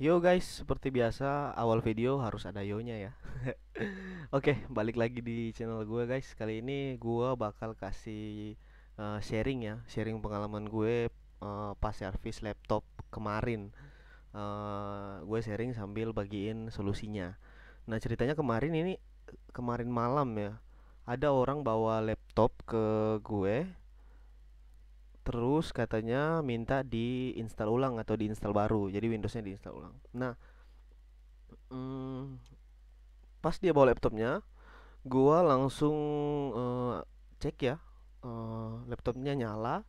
Yo guys, seperti biasa awal video harus ada yo-nya ya. Oke, okay, balik lagi di channel gue guys. Kali ini gue bakal kasih uh, sharing ya, sharing pengalaman gue uh, pas servis laptop kemarin. Uh, gue sharing sambil bagiin solusinya. Nah ceritanya kemarin ini kemarin malam ya, ada orang bawa laptop ke gue terus katanya minta diinstal ulang atau diinstal baru jadi Windowsnya diinstal ulang nah hmm, pas dia bawa laptopnya gua langsung uh, cek ya uh, laptopnya nyala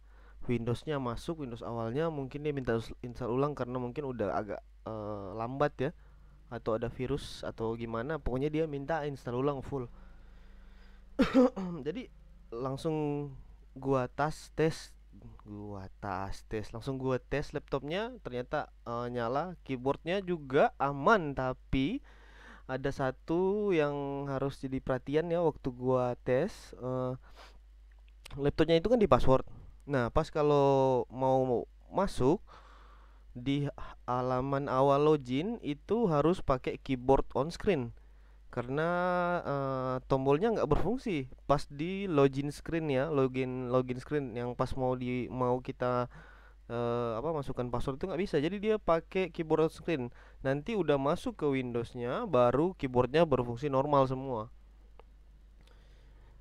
Windowsnya masuk Windows awalnya mungkin dia minta install ulang karena mungkin udah agak uh, lambat ya atau ada virus atau gimana pokoknya dia minta install ulang full jadi langsung gua tas tes gua tas tes langsung gua tes laptopnya ternyata uh, nyala keyboardnya juga aman tapi ada satu yang harus jadi perhatian ya waktu gua tes uh, laptopnya itu kan di password nah pas kalau mau masuk di halaman awal login itu harus pakai keyboard on screen karena uh, tombolnya nggak berfungsi pas di login screen ya login login screen yang pas mau di mau kita uh, apa masukkan password itu nggak bisa jadi dia pakai keyboard screen nanti udah masuk ke Windowsnya baru keyboardnya berfungsi normal semua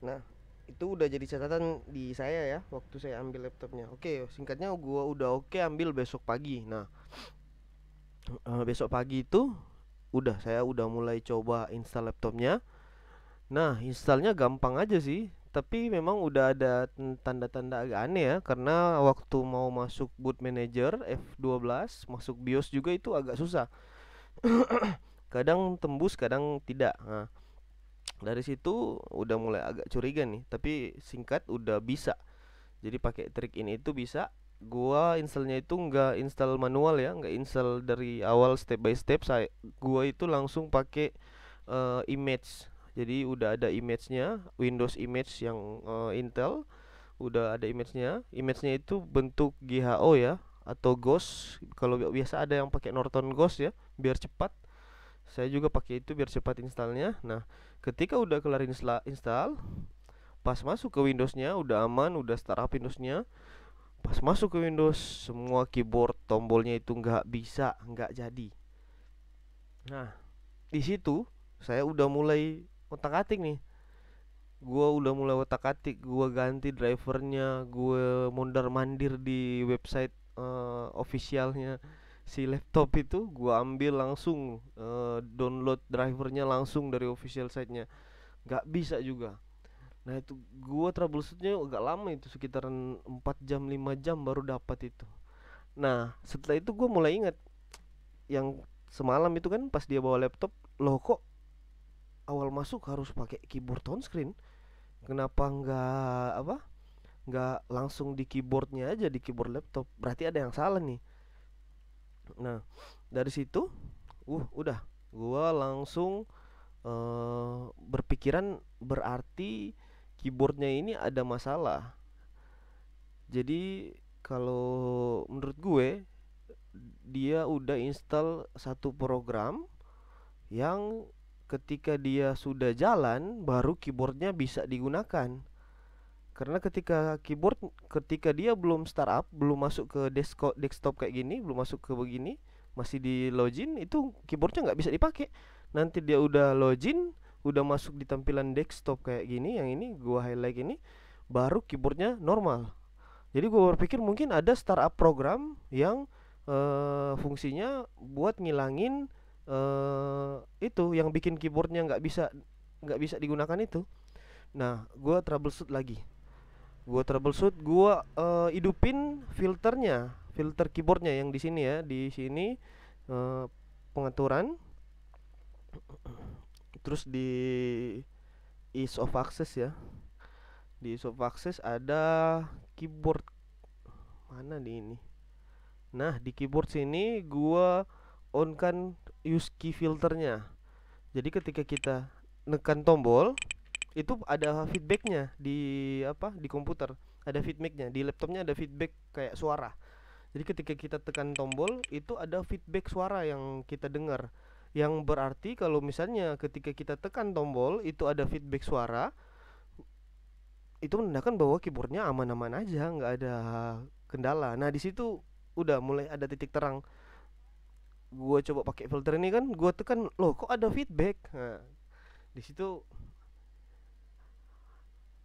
nah itu udah jadi catatan di saya ya waktu saya ambil laptopnya oke singkatnya gua udah oke ambil besok pagi nah uh, besok pagi itu udah saya udah mulai coba install laptopnya nah installnya gampang aja sih tapi memang udah ada tanda-tanda agak aneh ya karena waktu mau masuk boot manager F12 masuk BIOS juga itu agak susah kadang tembus kadang tidak nah, dari situ udah mulai agak curiga nih tapi singkat udah bisa jadi pakai trik ini itu bisa gua installnya itu nggak install manual ya nggak install dari awal step by step saya gua itu langsung pakai uh, image jadi udah ada image-nya Windows image yang uh, Intel udah ada image-nya image-nya itu bentuk GHO ya atau ghost kalau biasa ada yang pakai Norton ghost ya biar cepat saya juga pakai itu biar cepat installnya nah ketika udah kelar install pas masuk ke Windowsnya udah aman udah startup Windowsnya pas masuk ke Windows semua keyboard tombolnya itu nggak bisa nggak jadi nah di situ saya udah mulai otak atik nih gua udah mulai otak atik gue ganti drivernya gue mondar mandir di website uh, officialnya si laptop itu gua ambil langsung uh, download drivernya langsung dari official site-nya nggak bisa juga Nah itu gua troubleshootnya agak lama itu sekitaran 4 jam 5 jam baru dapat itu. Nah setelah itu gua mulai ingat yang semalam itu kan pas dia bawa laptop loh kok awal masuk harus pakai keyboard touchscreen kenapa nggak apa nggak langsung di keyboardnya aja di keyboard laptop berarti ada yang salah nih nah dari situ uh udah gua langsung uh, berpikiran berarti keyboardnya ini ada masalah jadi kalau menurut gue dia udah install satu program yang ketika dia sudah jalan baru keyboardnya bisa digunakan karena ketika keyboard ketika dia belum startup belum masuk ke desktop desktop kayak gini belum masuk ke begini masih di login itu keyboardnya nggak bisa dipakai nanti dia udah login udah masuk di tampilan desktop kayak gini yang ini gua highlight ini baru keyboardnya normal jadi gua berpikir mungkin ada startup program yang uh, fungsinya buat ngilangin uh, itu yang bikin keyboardnya nggak bisa nggak bisa digunakan itu nah gua troubleshoot lagi gua troubleshoot gua uh, hidupin filternya filter keyboardnya yang di sini ya di sini uh, pengaturan terus di ease of access ya di ease of access ada keyboard mana di ini nah di keyboard sini gua on kan use key filternya jadi ketika kita nekan tombol itu ada feedbacknya di apa di komputer ada feedbacknya di laptopnya ada feedback kayak suara jadi ketika kita tekan tombol itu ada feedback suara yang kita dengar yang berarti kalau misalnya ketika kita tekan tombol itu ada feedback suara itu menandakan bahwa keyboardnya aman-aman aja nggak ada kendala nah di situ udah mulai ada titik terang gue coba pakai filter ini kan gue tekan loh kok ada feedback nah, di situ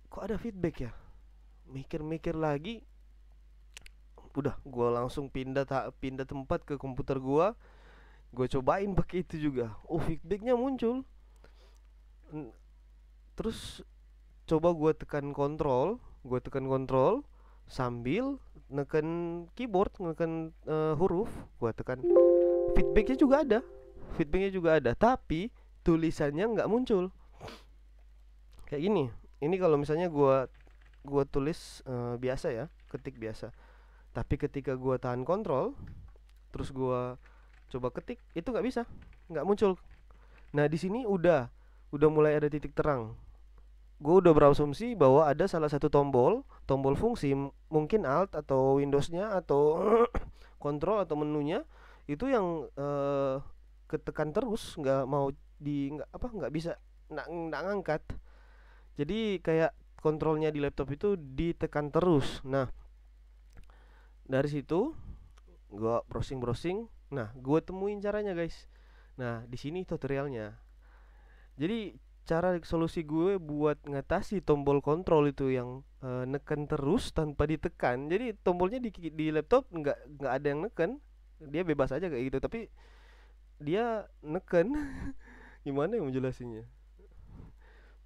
kok ada feedback ya mikir-mikir lagi udah gue langsung pindah tak pindah tempat ke komputer gue gue cobain pakai itu juga oh feedbacknya muncul terus coba gue tekan kontrol gue tekan kontrol sambil neken keyboard neken uh, huruf gue tekan feedbacknya juga ada feedbacknya juga ada tapi tulisannya nggak muncul kayak gini ini kalau misalnya gue gue tulis uh, biasa ya ketik biasa tapi ketika gue tahan kontrol terus gue coba ketik itu nggak bisa nggak muncul nah di sini udah udah mulai ada titik terang gue udah berasumsi bahwa ada salah satu tombol tombol fungsi mungkin alt atau windowsnya atau kontrol atau menunya itu yang uh, ketekan terus nggak mau di nggak apa nggak bisa nggak nggak ngangkat jadi kayak kontrolnya di laptop itu ditekan terus nah dari situ gue browsing browsing nah gue temuin caranya guys nah di sini tutorialnya jadi cara solusi gue buat ngatasi tombol kontrol itu yang e, neken terus tanpa ditekan jadi tombolnya di, di laptop nggak nggak ada yang neken dia bebas aja kayak gitu tapi dia neken gimana yang menjelasinya?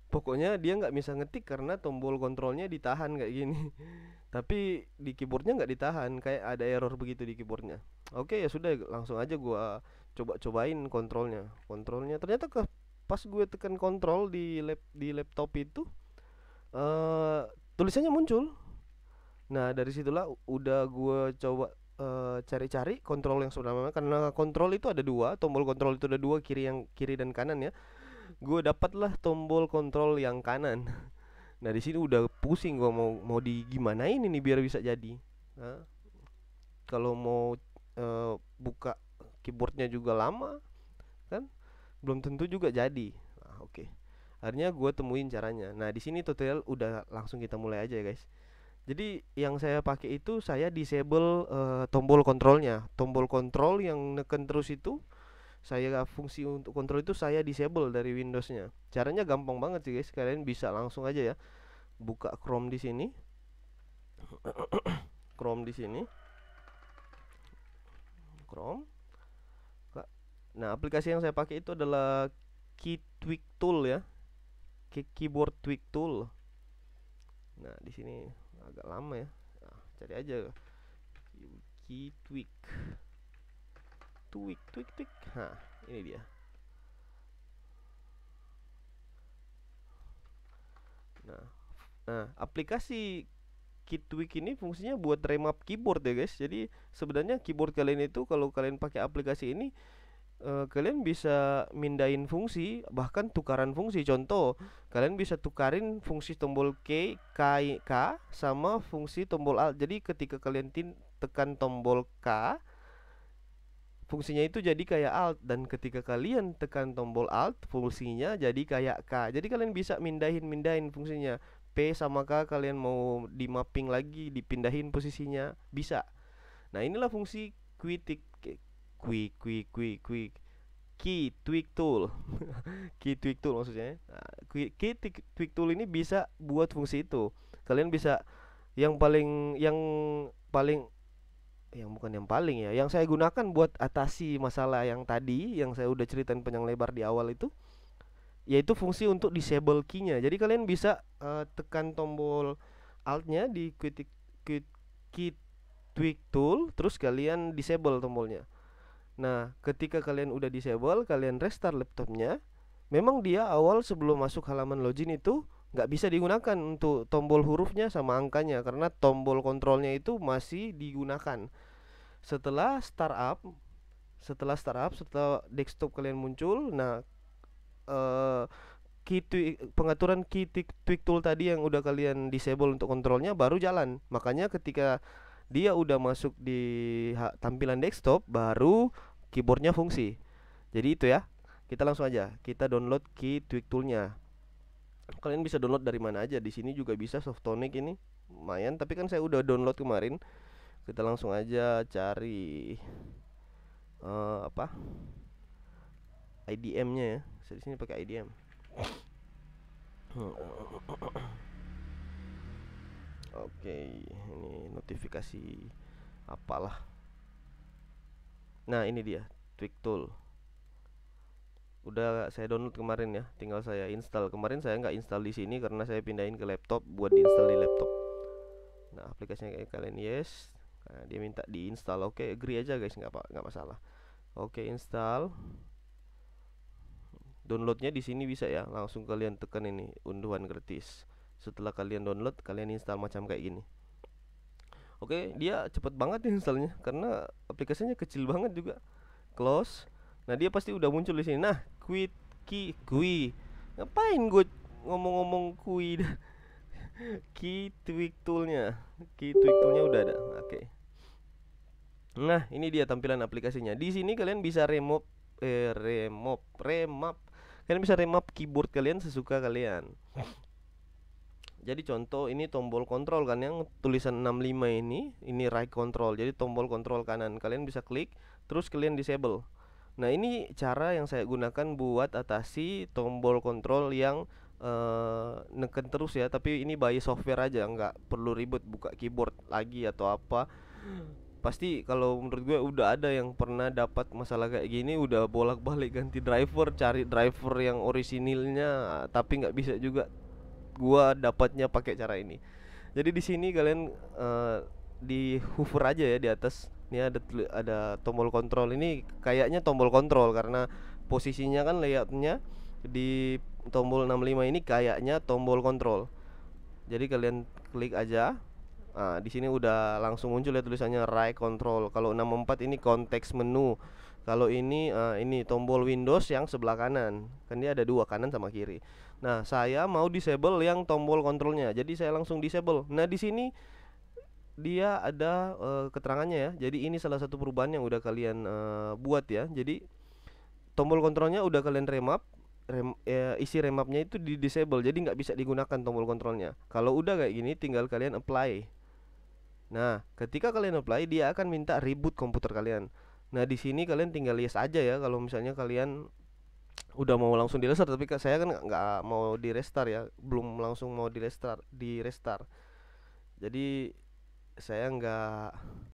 pokoknya dia nggak bisa ngetik karena tombol kontrolnya ditahan kayak gini tapi di keyboardnya nggak ditahan kayak ada error begitu di keyboardnya oke ya sudah langsung aja gua coba cobain kontrolnya kontrolnya ternyata ke pas gue tekan kontrol di lap di laptop itu uh, tulisannya muncul nah dari situlah udah gua coba eh, cari-cari uh, kontrol yang sebenarnya karena kontrol itu ada dua tombol kontrol itu ada dua kiri yang kiri dan kanan ya gue dapatlah tombol kontrol yang kanan nah di sini udah pusing gue mau mau di gimana ini nih biar bisa jadi nah, kalau mau e, buka keyboardnya juga lama kan belum tentu juga jadi nah, oke okay. akhirnya gue temuin caranya nah di sini tutorial udah langsung kita mulai aja ya guys jadi yang saya pakai itu saya disable uh, tombol kontrolnya tombol kontrol yang neken terus itu saya fungsi untuk kontrol itu saya disable dari Windowsnya caranya gampang banget sih guys kalian bisa langsung aja ya buka Chrome di sini Chrome di sini Chrome nah aplikasi yang saya pakai itu adalah Key Tweak Tool ya Key Keyboard Tweak Tool nah di sini agak lama ya nah, cari aja Key Tweak Tweak, tweak, tweak. Nah, ini dia. Nah, nah aplikasi Kitwik ini fungsinya buat remap keyboard ya guys. Jadi sebenarnya keyboard kalian itu kalau kalian pakai aplikasi ini uh, kalian bisa mindain fungsi bahkan tukaran fungsi. Contoh, kalian bisa tukarin fungsi tombol K K, K sama fungsi tombol Alt. Jadi ketika kalian tekan tombol K fungsinya itu jadi kayak alt dan ketika kalian tekan tombol alt fungsinya jadi kayak k jadi kalian bisa mindahin mindahin fungsinya p sama k kalian mau di mapping lagi dipindahin posisinya bisa nah inilah fungsi quick quick quick quick quick key tweak tool key tweak tool maksudnya nah, key tweak tool ini bisa buat fungsi itu kalian bisa yang paling yang paling yang bukan yang paling ya yang saya gunakan buat atasi masalah yang tadi yang saya udah ceritain panjang lebar di awal itu yaitu fungsi untuk disable keynya jadi kalian bisa uh, tekan tombol altnya di quick quick tweak tool terus kalian disable tombolnya nah ketika kalian udah disable kalian restart laptopnya memang dia awal sebelum masuk halaman login itu nggak bisa digunakan untuk tombol hurufnya sama angkanya karena tombol kontrolnya itu masih digunakan setelah startup setelah startup setelah desktop kalian muncul nah uh, key tweak, pengaturan key tweak tool tadi yang udah kalian disable untuk kontrolnya baru jalan makanya ketika dia udah masuk di tampilan desktop baru keyboardnya fungsi jadi itu ya kita langsung aja kita download key tweak toolnya kalian bisa download dari mana aja di sini juga bisa softonic ini lumayan tapi kan saya udah download kemarin kita langsung aja cari uh, apa IDM-nya ya saya di sini pakai IDM oke okay, ini notifikasi apalah nah ini dia tweak tool udah saya download kemarin ya tinggal saya install kemarin saya nggak install di sini karena saya pindahin ke laptop buat diinstal di laptop nah aplikasinya kayak kalian yes nah, dia minta diinstal oke okay, agree aja guys nggak apa nggak masalah oke okay, install downloadnya di sini bisa ya langsung kalian tekan ini unduhan gratis setelah kalian download kalian install macam kayak gini oke okay, dia cepet banget installnya karena aplikasinya kecil banget juga close Nah, dia pasti udah muncul di sini. Nah, Kui, ki kui ngapain gue ngomong-ngomong kui dah key tweak toolnya key tweak toolnya udah ada oke okay. nah ini dia tampilan aplikasinya di sini kalian bisa remove eh, remove remap kalian bisa remap keyboard kalian sesuka kalian jadi contoh ini tombol kontrol kan yang tulisan 65 ini ini right control jadi tombol kontrol kanan kalian bisa klik terus kalian disable Nah, ini cara yang saya gunakan buat atasi tombol kontrol yang uh, neken terus ya, tapi ini by software aja, nggak perlu ribet buka keyboard lagi atau apa. Pasti kalau menurut gue udah ada yang pernah dapat masalah kayak gini, udah bolak-balik ganti driver, cari driver yang orisinilnya, tapi nggak bisa juga. gue dapatnya pakai cara ini. Jadi di sini kalian uh, di hover aja ya di atas ini ada ada tombol kontrol ini kayaknya tombol kontrol karena posisinya kan layoutnya di tombol 65 ini kayaknya tombol kontrol jadi kalian klik aja nah, di sini udah langsung muncul ya tulisannya right control kalau 64 ini konteks menu kalau ini uh, ini tombol Windows yang sebelah kanan kan dia ada dua kanan sama kiri nah saya mau disable yang tombol kontrolnya jadi saya langsung disable nah di sini dia ada uh, keterangannya ya. Jadi ini salah satu perubahan yang udah kalian uh, buat ya. Jadi tombol kontrolnya udah kalian remap, rem, ya, isi remapnya itu di disable, jadi nggak bisa digunakan tombol kontrolnya. Kalau udah kayak gini, tinggal kalian apply. Nah, ketika kalian apply, dia akan minta reboot komputer kalian. Nah, di sini kalian tinggal yes aja ya. Kalau misalnya kalian udah mau langsung di restart, tapi saya kan nggak mau di restart ya, belum langsung mau di restart, di restart. Jadi saya nggak